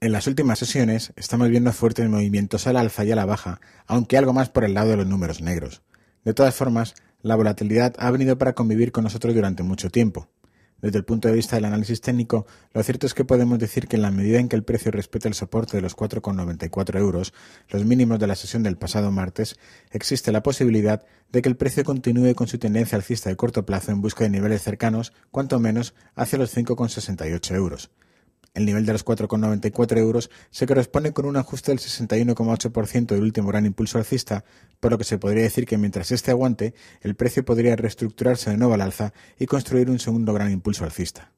En las últimas sesiones estamos viendo fuertes movimientos al alza y a la baja, aunque algo más por el lado de los números negros. De todas formas, la volatilidad ha venido para convivir con nosotros durante mucho tiempo. Desde el punto de vista del análisis técnico, lo cierto es que podemos decir que en la medida en que el precio respete el soporte de los 4,94 euros, los mínimos de la sesión del pasado martes, existe la posibilidad de que el precio continúe con su tendencia alcista de corto plazo en busca de niveles cercanos, cuanto menos, hacia los 5,68 euros. El nivel de los 4,94 euros se corresponde con un ajuste del 61,8% del último gran impulso alcista, por lo que se podría decir que mientras este aguante, el precio podría reestructurarse de nuevo al alza y construir un segundo gran impulso alcista.